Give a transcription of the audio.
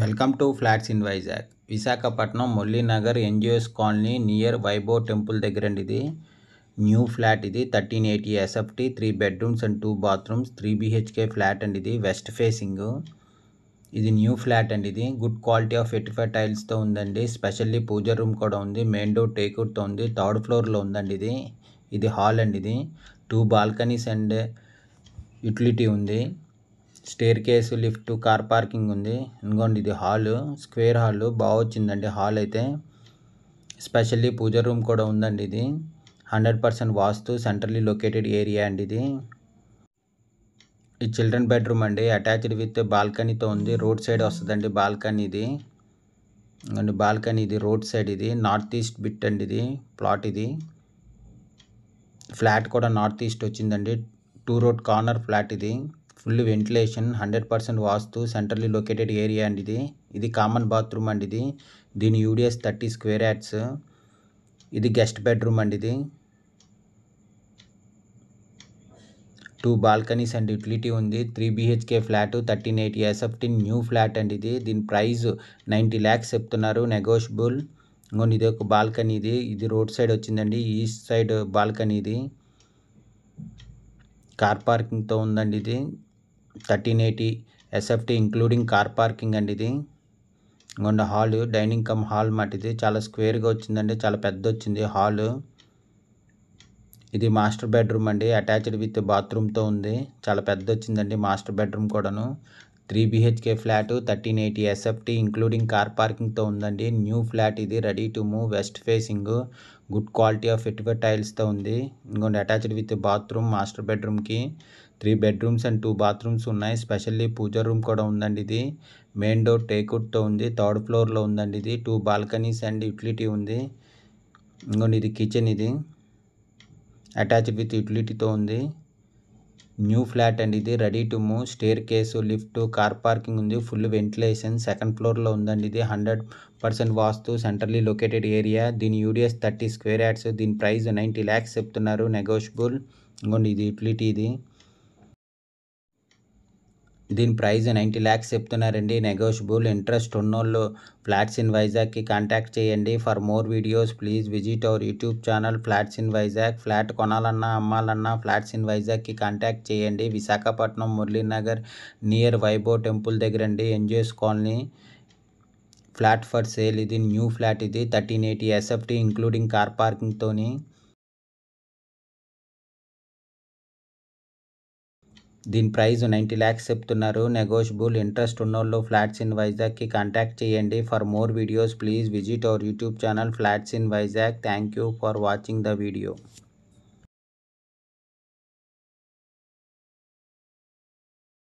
welcome to flats in Vizag Visakhapatnam Muralinagar NGOs colony near Vaibhav temple దగ్గర అండి ఇది న్యూ ఫ్లాట్ ఇది thirteen eighty SFT three bedrooms and two bathrooms three BHK flat అండి ఇది west facing ఇది new flat అండి ఇది good quality of eighty five టైల్స్తో ఉందండి స్పెషల్లీ పూజ రూమ్ కూడా ఉంది మెయిన్ డోర్ టేక్అవుట్తో ఉంది థర్డ్ ఫ్లోర్లో ఉందండి ఇది ఇది హాల్ అండి ఇది టూ బాల్కనీస్ అండ్ యుటిలిటీ ఉంది staircase lift car parking ఉంది ఇంకోండి ఇది హాల్ స్క్వేర్ హాల్ బాగా వచ్చిందండి హాల్ అయితే స్పెషల్లీ పూజ రూమ్ కూడా ఉందండి ఇది hundred percent vastu centrally located area అండి ఇది ఈ చిల్డ్రన్ బెడ్రూమ్ అండి అటాచ్డ్ విత్ బాల్కనీతో ఉంది రోడ్ సైడ్ వస్తుందండి బాల్కనీ ఇది అండ్ బాల్కనీ ఇది రోడ్ సైడ్ ఇది నార్త్ ఈస్ట్ బిట్ అండి ఇది ప్లాట్ ఇది ఫ్లాట్ కూడా నార్త్ ఈస్ట్ వచ్చిందండి టూ రోడ్ కార్నర్ ఫ్లాట్ ఇది full ventilation hundred percent vastu centrally located area అండి ఇది ఇది కామన్ బాత్రూమ్ అండి ఇది దీని యూడిఎస్ థర్టీ స్క్వేర్ యాడ్స్ ఇది గెస్ట్ బెడ్రూమ్ అండి ఇది టూ బాల్కనీస్ అండ్ యూటిలిటీ ఉంది three BHK flat thirteen eighty SFT new flat అండి ఇది దీని ప్రైస్ నైంటీ ల్యాక్స్ చెప్తున్నారు నెగోషియబుల్ ఇంకొని ఇది ఒక బాల్కనీ ఇది ఇది రోడ్ సైడ్ వచ్చిందండి ఈస్ట్ సైడ్ బాల్కనీ ఇది కార్ పార్కింగ్తో ఉందండి ఇది thirteen eighty SFT including car parking అండి ఇది ఇంకొండ హాల్ డైనింగ్ కమ్ హాల్ మాట ఇది చాలా స్క్వేర్గా వచ్చిందండి చాలా పెద్ద వచ్చింది హాల్ ఇది మాస్టర్ బెడ్రూమ్ అండి అటాచ్డ్ విత్ బాత్రూమ్తో ఉంది చాలా పెద్ద వచ్చిందండి మాస్టర్ బెడ్రూమ్ కూడాను three BHK flat thirteen eighty SFT including car పార్కింగ్తో ఉందండి న్యూ ఫ్లాట్ ఇది ready to move west facing good quality of fit టైల్స్తో ఉంది ఇంకొండి అటాచ్డ్ విత్ బాత్రూమ్ మాస్టర్ బెడ్రూమ్కి three bedrooms and two bathrooms ఉన్నాయి స్పెషల్లీ పూజ రూమ్ కూడా ఉందండి ఇది మెయిన్ డోర్ టేక్అవుట్తో ఉంది థర్డ్ ఫ్లోర్లో ఉందండి ఇది టూ బాల్కనీస్ అండ్ యుటిలిటీ ఉంది ఇంకొండి ఇది కిచెన్ ఇది అటాచ్డ్ విత్ యుటిలిటీతో ఉంది న్యూ ఫ్లాట్ అండి ఇది ready to move staircase lift car parking ఉంది ఫుల్ వెంటిలేషన్ సెకండ్ ఫ్లోర్లో ఉందండి ఇది hundred percent vastu centrally located area దీని యూడిఎస్ థర్టీ స్క్వేర్ యాడ్స్ దీని ప్రైస్ నైంటీ ల్యాక్స్ చెప్తున్నారు నెగోషియబుల్ ఇంకోండి ఇది యూటిలిటీ ఇది దీని ప్రైస్ నైంటీ ల్యాక్స్ చెప్తున్నారండి నెగోషియబుల్ ఇంట్రెస్ట్ ఉన్నోళ్ళు ఫ్లాట్స్ ఇన్ వైజాగ్కి కాంటాక్ట్ చేయండి for more videos please visit our YouTube channel flats in Vizag flat కొనాలన్నా అమ్మాలన్నా ఫ్లాట్స్ ఇన్ వైజాగ్కి కాంటాక్ట్ చేయండి విశాఖపట్నం మురళీనగర్ నియర్ వైభో టెంపుల్ దగ్గర అండి NGOs colony flat for sale ఇది న్యూ ఫ్లాట్ ఇది thirteen eighty SFT including car పార్కింగ్తోని దీని ప్రైస్ నైంటీ ల్యాక్స్ చెప్తున్నారు నెగోషియబుల్ ఇంట్రెస్ట్ ఉన్నోళ్ళు ఫ్లాట్స్ ఇన్ వైజాగ్కి కాంటాక్ట్ చేయండి for more videos please visit our YouTube channel flats in Vizag thank you for watching the video